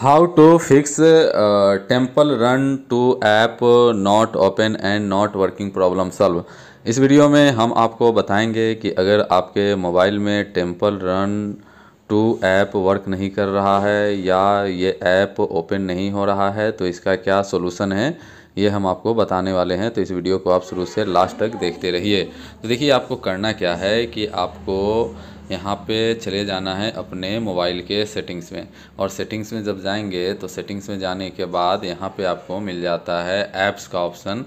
how to fix Temple Run two app not open and not working problem solve इस video में हम आपको बताएंगे कि अगर आपके मोबाइल में Temple Run two app work नहीं कर रहा है या ये ऐप ओपन नहीं हो रहा है तो इसका क्या सोलूसन है ये हम आपको बताने वाले हैं तो इस वीडियो को आप शुरू से लास्ट तक देखते रहिए तो देखिए आपको करना क्या है कि आपको यहाँ पे चले जाना है अपने मोबाइल के सेटिंग्स में और सेटिंग्स में जब जाएंगे तो सेटिंग्स में जाने के बाद यहाँ पे आपको मिल जाता है ऐप्स का ऑप्शन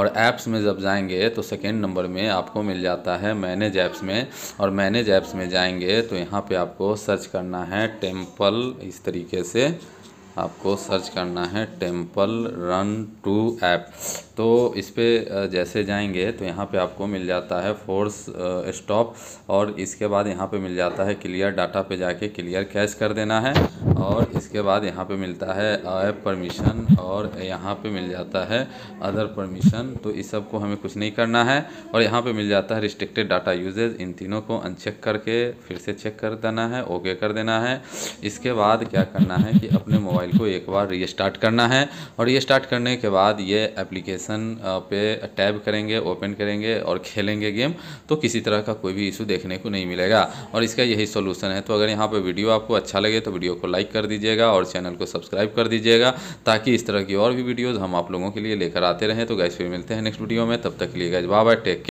और ऐप्स में जब जाएंगे तो सेकेंड नंबर में आपको मिल जाता है मैनेज ऐप्स में और मैनेज ऐप्स में जाएंगे तो यहाँ पे आपको सर्च करना है टेम्पल इस तरीके से आपको सर्च करना है टेम्पल रन टू ऐप तो इस पर जैसे जाएंगे तो यहाँ पे आपको मिल जाता है फोर्स स्टॉप और इसके बाद यहाँ पे मिल जाता है क्लियर डाटा पे जाके क्लियर कैश कर देना है और इसके बाद यहाँ पे मिलता है ऐप परमिशन और यहाँ पे मिल जाता है अदर परमिशन तो इस सब को हमें कुछ नहीं करना है और यहाँ पे मिल जाता है रिस्ट्रिक्टेड डाटा यूजेज इन तीनों को अनचेक करके फिर से चेक कर देना है ओके कर देना है इसके बाद क्या करना है कि अपने मोबाइल को एक बार स्टार्ट करना है और रीस्टार्ट करने के बाद ये एप्लीकेशन पे टैब करेंगे ओपन करेंगे और खेलेंगे गेम तो किसी तरह का कोई भी इशू देखने को नहीं मिलेगा और इसका यही सोल्यूशन है तो अगर यहाँ पर वीडियो आपको अच्छा लगे तो वीडियो को लाइक कर दीजिएगा और चैनल को सब्सक्राइब कर दीजिएगा ताकि इस तरह की और भी वीडियोज़ हम आप लोगों के लिए लेकर आते रहें तो गैस फिर मिलते हैं नेक्स्ट वीडियो में तब तक के लिए गैस बाय टेक